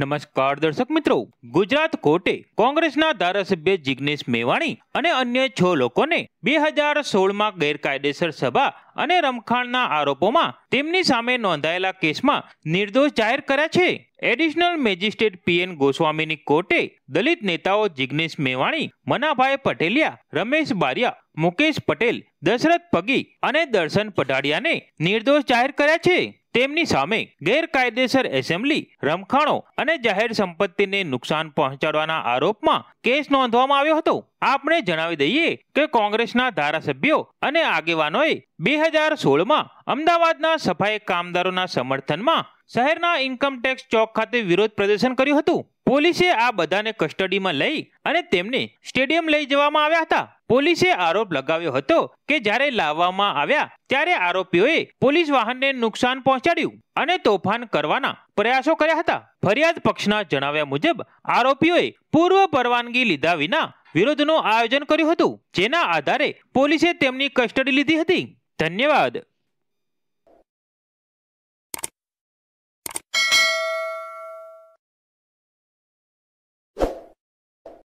નમસ્કાર દર્શક મિત્રો ગુજરાત કોર્ટે કોંગ્રેસના ધારાસભ્ય જિગ્નેશ મેવાણી અને અન્ય છ લોકોને બે હજાર સોળમાં ગેરકાયદેસર સભા અને રમખાણના આરોપોમાં તેમની સામે નોંધાયેલા કેસમાં નિર્દોષ જાહેર કર્યા છે એડિશનલ મેજિસ્ટ્રેટ પીએન ગોસ્વામીની કોર્ટે દલિત નેતાઓ જિગ્નેશ મેવાણી મનાભાઈ પટેલિયા રમેશ બારિયા મુકેશ પટેલ દશરથ પગી અને દર્શન પઢાડિયાને નિર્દોષ જાહેર કર્યા છે તેમની સામે ગેરકાયદેસર એસેમ્બલી રમખાણો અને જાહેર સંપત્તિને નુકસાન પહોંચાડવાના આરોપમાં કેસ નોંધવામાં આવ્યો હતો આપણે જણાવી દઈએ કે કોંગ્રેસના ધારાસભ્યો અને આગેવાનોએ બે હજાર સોળમાં અમદાવાદના સફાઈ કામદારોના સમર્થનમાં શહેરના ઇન્કમટેક્સ ચોક ખાતે વિરોધ પ્રદર્શન કર્યું હતું પોલીસે આ બધાને કસ્ટડીમાં લઈ અને તેમને સ્ટેડિયમ લઈ જવામાં આવ્યા હતા પોલીસે આરોપ લગાવ્યો હતો કે જ્યારે લાવવામાં આવ્યા ત્યારે આરોપીઓએ પોલીસ વાહનને નુકસાન પહોંચાડ્યું અને તોફાન કરવાના પ્રયાસો કર્યા હતા ફરિયાદ પક્ષના જણાવ્યા મુજબ આરોપીઓએ પૂર્વ પરવાનગી લીધા વિના વિરોધનું આયોજન કર્યું હતું જેના આધારે પોલીસે તેમની કસ્ટડી લીધી હતી ધન્યવાદ